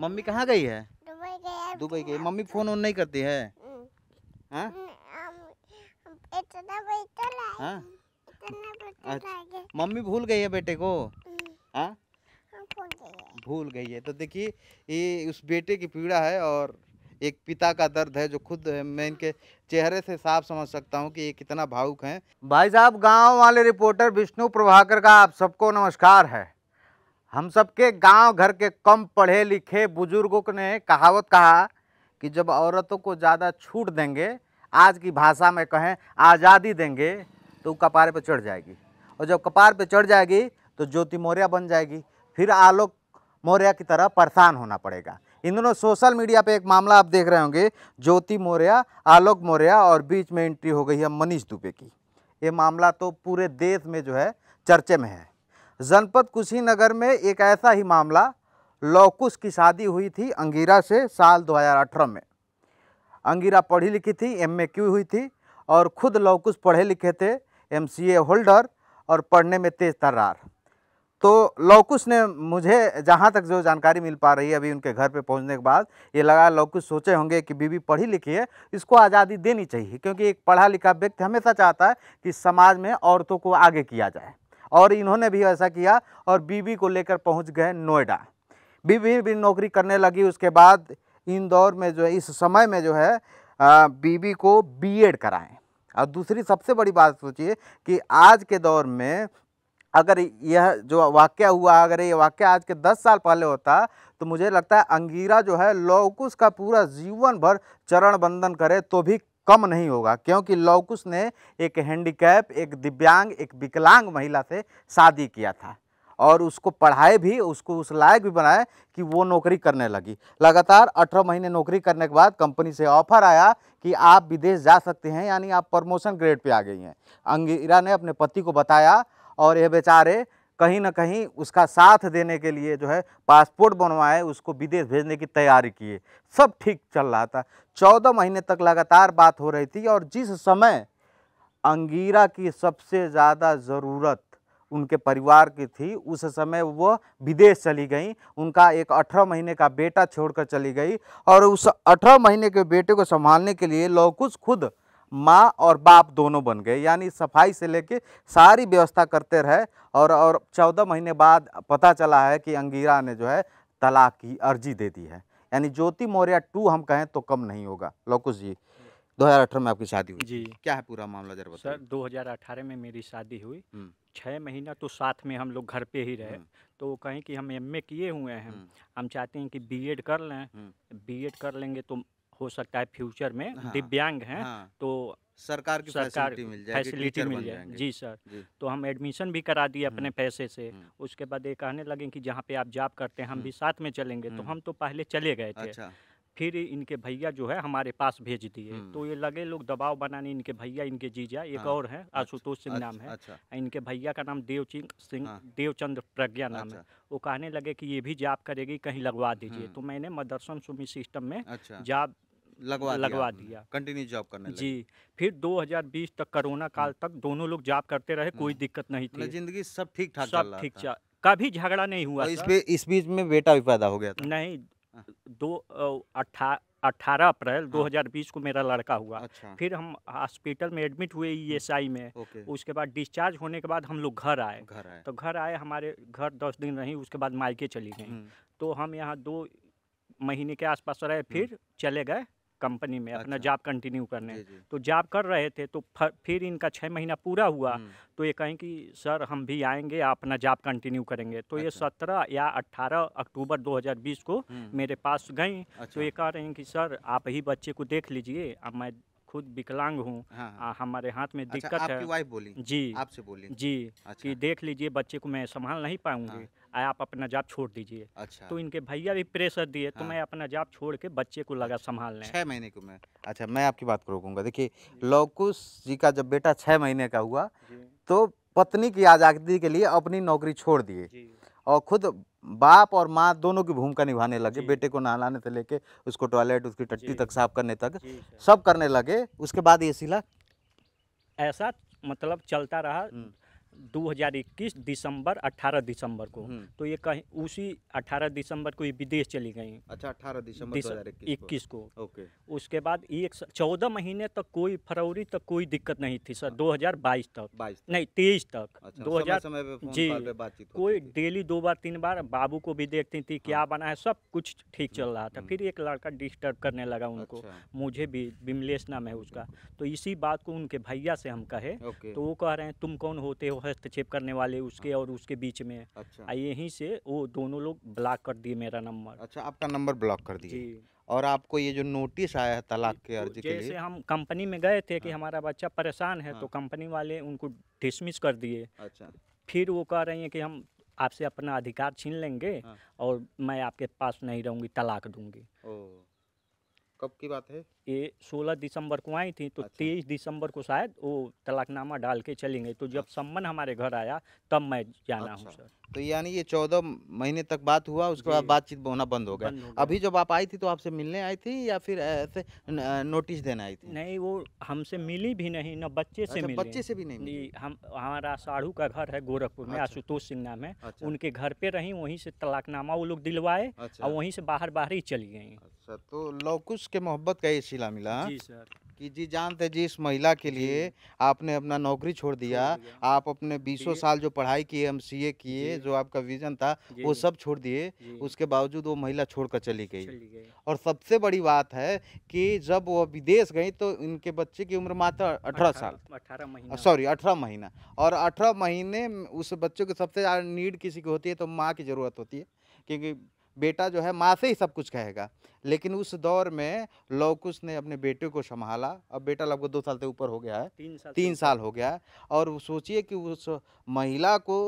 Mummy कहाँ गई है दुबई गई मम्मी फोन ऑन नहीं करती है हम्म। हाँ? हाँ? अच्छा। मम्मी भूल गई है बेटे को हम्म। हाँ? भूल गई है तो देखिए ये उस बेटे की पीड़ा है और एक पिता का दर्द है जो खुद मैं इनके चेहरे से साफ समझ सकता हूँ कि ये कितना भावुक हैं भाई साहब गांव वाले रिपोर्टर विष्णु प्रभाकर का आप सबको नमस्कार है हम सबके गांव घर के कम पढ़े लिखे बुजुर्गों ने कहावत कहा कि जब औरतों को ज़्यादा छूट देंगे आज की भाषा में कहें आज़ादी देंगे तो कपार पर चढ़ जाएगी और जब कपार पर चढ़ जाएगी तो ज्योति मौर्य बन जाएगी फिर आलोक मौर्य की तरह परेशान होना पड़ेगा इन दोनों सोशल मीडिया पे एक मामला आप देख रहे होंगे ज्योति मौर्य आलोक मौर्य और बीच में एंट्री हो गई है मनीष दुबे की ये मामला तो पूरे देश में जो है चर्चे में है जनपद कुशीनगर में एक ऐसा ही मामला लौकुश की शादी हुई थी अंगीरा से साल 2018 में अंगीरा पढ़ी लिखी थी एम ए क्यू हुई थी और खुद लौकुश पढ़े लिखे थे एम सी ए होल्डर और पढ़ने में तेज़ तर्रार तो लौकुश ने मुझे जहाँ तक जो जानकारी मिल पा रही है अभी उनके घर पे पहुँचने के बाद ये लगा लौकुश सोचे होंगे कि बीवी पढ़ी लिखी है इसको आज़ादी देनी चाहिए क्योंकि एक पढ़ा लिखा व्यक्ति हमेशा चाहता है कि समाज में औरतों को आगे किया जाए और इन्होंने भी ऐसा किया और बीवी को लेकर पहुंच गए नोएडा बीवी भी नौकरी करने लगी उसके बाद इंदौर में जो है इस समय में जो है बीवी को बीएड कराएं और दूसरी सबसे बड़ी बात सोचिए कि आज के दौर में अगर यह जो वाक्य हुआ अगर ये वाक्य आज के दस साल पहले होता तो मुझे लगता है अंगीरा जो है लौकुश का पूरा जीवन भर चरण बंधन करे तो भी कम नहीं होगा क्योंकि लौकुश ने एक हैंडीकैप एक दिव्यांग एक विकलांग महिला से शादी किया था और उसको पढ़ाए भी उसको उस लायक भी बनाए कि वो नौकरी करने लगी लगातार अठारह महीने नौकरी करने के बाद कंपनी से ऑफर आया कि आप विदेश जा सकते हैं यानी आप प्रमोशन ग्रेड पे आ गई हैं अंगीरा ने अपने पति को बताया और ये बेचारे कहीं ना कहीं उसका साथ देने के लिए जो है पासपोर्ट बनवाए उसको विदेश भेजने की तैयारी किए सब ठीक चल रहा था चौदह महीने तक लगातार बात हो रही थी और जिस समय अंगीरा की सबसे ज़्यादा ज़रूरत उनके परिवार की थी उस समय वो विदेश चली गई उनका एक अठारह महीने का बेटा छोड़कर चली गई और उस अठारह महीने के बेटे को संभालने के लिए लौकुश खुद माँ और बाप दोनों बन गए यानी सफाई से लेके सारी व्यवस्था करते रहे और और चौदह महीने बाद पता चला है कि अंगीरा ने जो है तलाक की अर्जी दे दी है यानी ज्योति मौर्य टू हम कहें तो कम नहीं होगा लोकुश जी 2018 में आपकी शादी हुई जी क्या है पूरा मामला जरूर सर 2018 में मेरी शादी हुई हम्म। छः महीना तो साथ में हम लोग घर पे ही रहे हम्म। तो कहें कि हम एम किए हुए हैं हम्म। हम चाहते हैं कि बीएड कर लें बीएड कर लेंगे तो हो सकता है फ्यूचर में हाँ, दिव्यांग हैं हाँ, तो सरकार की सरकार फैसिलिटी मिल फैसिलिटी मिल जाए जी सर जी। तो हम एडमिशन भी करा दिए अपने हम्म, पैसे से हम्म। उसके बाद ये कहने लगे कि जहाँ पे आप जॉब करते हैं हम भी हम्म। साथ में चलेंगे तो हम तो पहले चले गए थे अच्छा। फिर इनके भैया जो है हमारे पास भेज दिए तो ये लगे लोग दबाव बनाने इनके भैया इनके जीजा एक हाँ। और है अच्छा, आशुतोष सिंह नाम है अच्छा, अच्छा। इनके भैया का नाम देव सिंह हाँ। देवचंद्र प्रज्ञा नाम है वो कहने लगे कि ये भी जाप करेगी कहीं लगवा दीजिए तो मैंने मदरसन सुमी सिस्टम में जाप लगवा लगवा दिया कंटिन्यू जॉब करने जी फिर 2020 तक कोरोना हम्म। काल तक दोनों लोग जॉब करते रहे कोई हम्म। दिक्कत नहीं थी मतलब जिंदगी सब ठीक ठाक सब ठीक था कभी झगड़ा नहीं हुआ इस इस बीच में बेटा भी पैदा हो गया था नहीं हाँ। दो अठारह अट्ठारह अप्रैल हाँ। हजार 2020 को मेरा लड़का हुआ अच्छा। फिर हम हॉस्पिटल में एडमिट हुए ईएसआई में उसके बाद डिस्चार्ज होने के बाद हम लोग घर आए घर आए तो घर आए हमारे घर दस दिन रही उसके बाद मायके चली गई हम्म। तो हम यहाँ दो महीने के आसपास रहे फिर चले गए कंपनी में अपना अच्छा। जॉब कंटिन्यू करने तो जॉब कर रहे थे तो फिर इनका छः महीना पूरा हुआ तो ये कहें कि सर हम भी आएंगे आप अपना जॉब कंटिन्यू करेंगे तो ये अच्छा। सत्रह या अट्ठारह अक्टूबर 2020 को मेरे पास गई तो अच्छा। ये कह रहे हैं कि सर आप ही बच्चे को देख लीजिए अब मैं खुद विकलांग हूँ हाँ, हाँ। हमारे हाथ में दिक्कत अच्छा, है वाइफ बोली जी आपसे बोली जी अच्छा, कि देख लीजिए बच्चे को मैं संभाल नहीं हाँ। पाऊंगी हाँ, आप अपना जाप छोड़ दीजिए अच्छा तो इनके भैया भी प्रेशर दिए तो हाँ। मैं अपना जाप छोड़ के बच्चे को लगा अच्छा, संभालने छः महीने को मैं अच्छा मैं आपकी बात को रोकूंगा देखिए लौकुश जी का जब बेटा छः महीने का हुआ तो पत्नी की आज़ादी के लिए अपनी नौकरी छोड़ दिए और खुद बाप और माँ दोनों की भूमिका निभाने लगे बेटे को नहलाने से लेके उसको टॉयलेट उसकी टट्टी तक साफ करने तक सब करने लगे उसके बाद ये सिला ऐसा मतलब चलता रहा हम्म। 2021 दिसंबर 18 दिसंबर को हम्म। तो ये कहीं उसी 18 दिसंबर को ये विदेश चली गई अच्छा 18 दिसंबर इक्कीस को ओके उसके बाद एक चौदह महीने तक कोई फरवरी तक कोई दिक्कत नहीं थी सर 2022 हाँ। तक बाईस नहीं तेईस तक अच्छा, दो हजार जी कोई डेली दो बार तीन बार बाबू को भी देखती थी हाँ। क्या बना है सब कुछ ठीक चल रहा था हम्म। फिर एक लड़का डिस्टर्ब करने लगा उनको अच्छा। मुझे भी विमलेश नाम है उसका तो इसी बात को उनके भैया से हम कहे तो वो कह रहे हैं तुम कौन होते हो हस्तक्षेप करने वाले उसके और उसके बीच में अच्छा यहीं से वो दोनों लोग ब्लॉक कर दिए मेरा नंबर अच्छा आपका नंबर ब्लॉक कर दिए और आपको ये जो नोटिस आया है तलाक के अर्जी के लिए हम कंपनी में गए थे कि हाँ। हमारा बच्चा परेशान है तो हाँ। कंपनी वाले उनको डिसमिस कर दिए अच्छा फिर वो कह रहे हैं कि हम आपसे अपना अधिकार छीन लेंगे हाँ। और मैं आपके पास नहीं रहूंगी तलाक दूंगी कब की बात है ये 16 दिसंबर को आई थी तो अच्छा। 23 दिसंबर को शायद वो तलाकनामा डाल के चली गई तो जब अच्छा। सम्मन हमारे घर आया तब मैं जाना अच्छा। हूँ सर तो यानी ये चौदह महीने तक बात हुआ उसके बाद बातचीत होना बंद हो गया अभी जब आप आई थी तो आपसे मिलने आई थी या फिर ऐसे नोटिस देने आई थी नहीं वो हमसे मिली भी नहीं ना बच्चे से अच्छा, मिली बच्चे से भी नहीं हम हमारा साढ़ू का घर है गोरखपुर में अच्छा। आशुतोष सिन्हा में अच्छा। उनके घर पे रही वहीं से तलाकनामा वो लोग दिलवाए और वहीं से बाहर बाहर ही चली गई सर तो लौकुश के मोहब्बत का ये सिला मिला जी सर कि जी जानते जी इस महिला के लिए आपने अपना नौकरी छोड़ दिया आप अपने बीसों साल जो पढ़ाई किए एम सी किए जो आपका विजन था वो सब छोड़ दिए उसके बावजूद वो महिला छोड़कर चली गई और सबसे बड़ी बात है कि जब वो विदेश गई तो इनके बच्चे की उम्र मात्र अठारह साल अठारह महीना सॉरी अठारह महीना और अठारह महीने उस बच्चे को सबसे ज़्यादा नीड किसी की होती है तो माँ की ज़रूरत होती है क्योंकि बेटा जो है माँ से ही सब कुछ कहेगा लेकिन उस दौर में लवकुश ने अपने बेटे को संभाला अब बेटा लगभग दो साल से ऊपर हो गया है तीन साल तीन साल हो गया है और सोचिए कि उस महिला को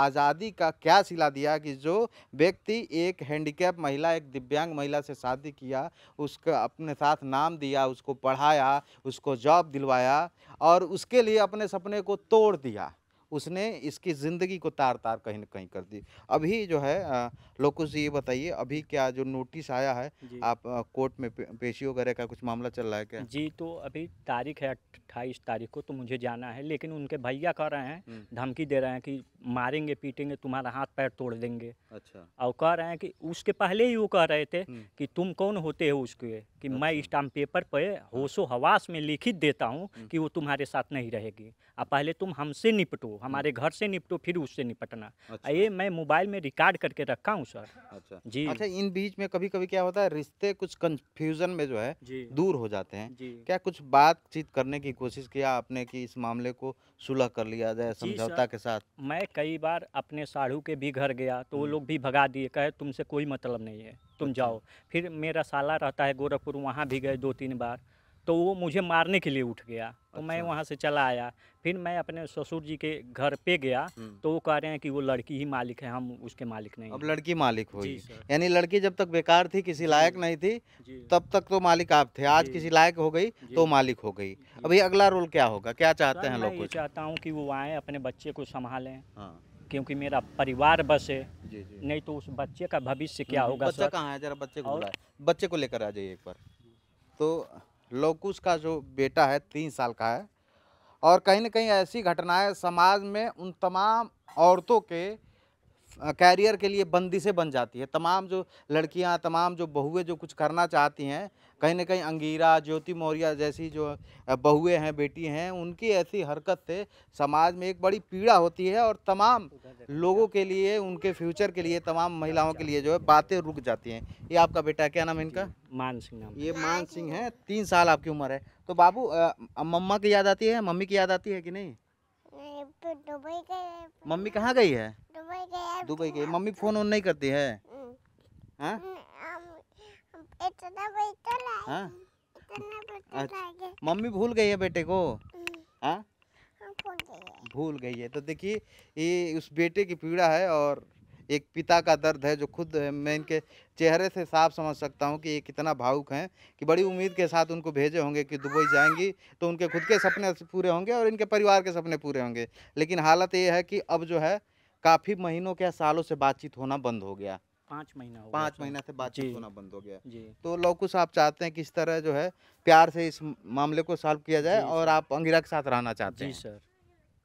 आज़ादी का क्या सिला दिया कि जो व्यक्ति एक हैंडीकैप महिला एक दिव्यांग महिला से शादी किया उसका अपने साथ नाम दिया उसको पढ़ाया उसको जॉब दिलवाया और उसके लिए अपने सपने को तोड़ दिया उसने इसकी ज़िंदगी को तार तार कहीं ना कहीं कर दी अभी जो है लोकुश जी ये बताइए अभी क्या जो नोटिस आया है आप आ, कोर्ट में पे, पेशी वगैरह का कुछ मामला चल रहा है क्या जी तो अभी तारीख है अट्ठाईस तारीख को तो मुझे जाना है लेकिन उनके भैया कह रहे हैं धमकी दे रहे हैं कि मारेंगे पीटेंगे तुम्हारा हाथ पैर तोड़ देंगे अच्छा और कह रहे हैं कि उसके पहले ही वो कह रहे थे हम्म। कि तुम कौन होते हो उसके कि अच्छा। मैं स्टाम्प पेपर पर होशो हवास में लिखित देता हूँ हम्म। कि वो तुम्हारे साथ नहीं रहेगी और पहले तुम हमसे निपटो हमारे हम्म। घर से निपटो फिर उससे निपटना अच्छा। ये मैं मोबाइल में रिकॉर्ड करके रखा हूँ सर अच्छा जी अच्छा इन बीच में कभी कभी क्या होता है रिश्ते कुछ कन्फ्यूजन में जो है दूर हो जाते हैं क्या कुछ बातचीत करने की कोशिश किया आपने की इस मामले को सुलह कर लिया जाए समझौता के साथ मैं कई बार अपने साढ़ू के भी घर गया तो वो हम्म। लोग भी भगा दिए कहे तुमसे कोई मतलब नहीं है तुम अच्छा। जाओ फिर मेरा साला रहता है गोरखपुर वहाँ भी गए दो तीन बार तो वो मुझे मारने के लिए उठ गया तो अच्छा। मैं वहाँ से चला आया फिर मैं अपने ससुर जी के घर पे गया तो वो कह रहे हैं कि वो लड़की ही मालिक है हम उसके मालिक नहीं अब लड़की मालिक हुई यानी लड़की जब तक बेकार थी किसी लायक नहीं थी तब तक तो मालिक आप थे आज किसी लायक हो गई तो मालिक हो गई अभी अगला रोल क्या होगा क्या चाहते हैं लोग चाहता हूँ कि वो आए अपने बच्चे को संभालें हाँ। क्योंकि मेरा परिवार बस है नहीं तो उस बच्चे का भविष्य क्या होगा बच्चा कहाँ है जरा बच्चे को बच्चे को लेकर आ जाइए एक बार तो लोकुश का जो बेटा है तीन साल का है और कहीं ना कहीं ऐसी घटनाएं समाज में उन तमाम औरतों के कैरियर के लिए बंदिशें बन जाती है तमाम जो लड़कियां तमाम जो बहुएं जो कुछ करना चाहती हैं कहीं ना कहीं अंगीरा ज्योति मौर्य जैसी जो बहुएं हैं बेटी हैं उनकी ऐसी हरकत से समाज में एक बड़ी पीड़ा होती है और तमाम लोगों के लिए उनके फ्यूचर के लिए तमाम महिलाओं के लिए जो है बातें रुक जाती हैं ये आपका बेटा क्या नाम है इनका मान सिंह नाम ये मान सिंह है तीन साल आपकी उम्र है तो बाबू मम्मा की याद आती है मम्मी की याद आती है कि नहीं तो मम्मी कहाँ गई है दुबई के मम्मी फोन ऑन नहीं करती है हम्म। हाँ? हम्म, हाँ? अच्छा। मम्मी भूल गई है बेटे को हम्म। हाँ? भूल गई है तो देखिए ये उस बेटे की पीड़ा है और एक पिता का दर्द है जो खुद मैं इनके चेहरे से साफ समझ सकता हूँ कि ये कितना भावुक हैं कि बड़ी उम्मीद के साथ उनको भेजे होंगे कि दुबई जाएंगी तो उनके खुद के सपने पूरे होंगे और इनके परिवार के सपने पूरे होंगे लेकिन हालत ये है कि अब जो है काफ़ी महीनों के सालों से बातचीत होना बंद हो गया पाँच महीना पाँच महीना से बातचीत होना बंद हो गया जी तो लौकू साहब चाहते हैं किस तरह जो है प्यार से इस मामले को सॉल्व किया जाए और आप अंगीरा के साथ रहना चाहते हैं जी सर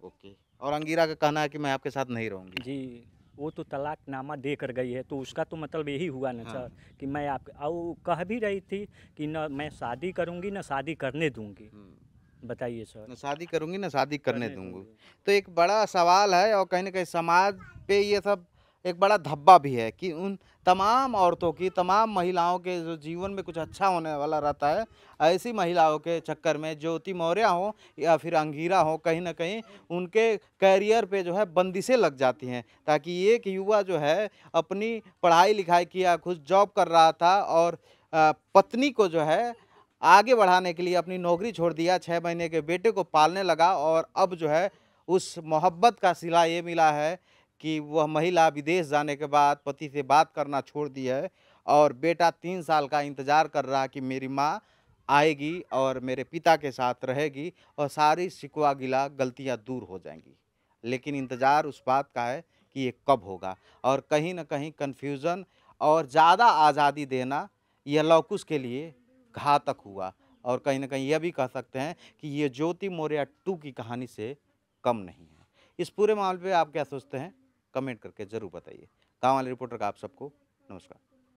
ओके और अंगीरा का कहना है कि मैं आपके साथ नहीं रहूँगी जी वो तो तलाक नामा दे कर गई है तो उसका तो मतलब यही हुआ ना हाँ। सर कि मैं आप और कह भी रही थी कि न मैं शादी करूँगी ना शादी करने दूँगी हम्म। बताइए सर मैं शादी करूँगी ना शादी करने, करने दूंगी तो एक बड़ा सवाल है और कहीं ना कहीं समाज पे ये सब एक बड़ा धब्बा भी है कि उन तमाम औरतों की तमाम महिलाओं के जो जीवन में कुछ अच्छा होने वाला रहता है ऐसी महिलाओं के चक्कर में ज्योति मौर्य हो या फिर अंगीरा हो कहीं ना कहीं उनके कैरियर पे जो है बंदिशें लग जाती हैं ताकि एक युवा जो है अपनी पढ़ाई लिखाई किया कुछ जॉब कर रहा था और पत्नी को जो है आगे बढ़ाने के लिए अपनी नौकरी छोड़ दिया छः महीने के बेटे को पालने लगा और अब जो है उस मोहब्बत का सिला ये मिला है कि वह महिला विदेश जाने के बाद पति से बात करना छोड़ दी है और बेटा तीन साल का इंतज़ार कर रहा कि मेरी माँ आएगी और मेरे पिता के साथ रहेगी और सारी शिकवा गिला गलतियाँ दूर हो जाएंगी लेकिन इंतज़ार उस बात का है कि ये कब होगा और कहीं ना कहीं कन्फ्यूज़न और ज़्यादा आज़ादी देना यह लौकुस के लिए घातक हुआ और कहीं ना कहीं यह भी कह सकते हैं कि ये ज्योति मौर्या टू की कहानी से कम नहीं है इस पूरे मामले पे आप क्या सोचते हैं कमेंट करके ज़रूर बताइए गाँव वाले रिपोर्टर का आप सबको नमस्कार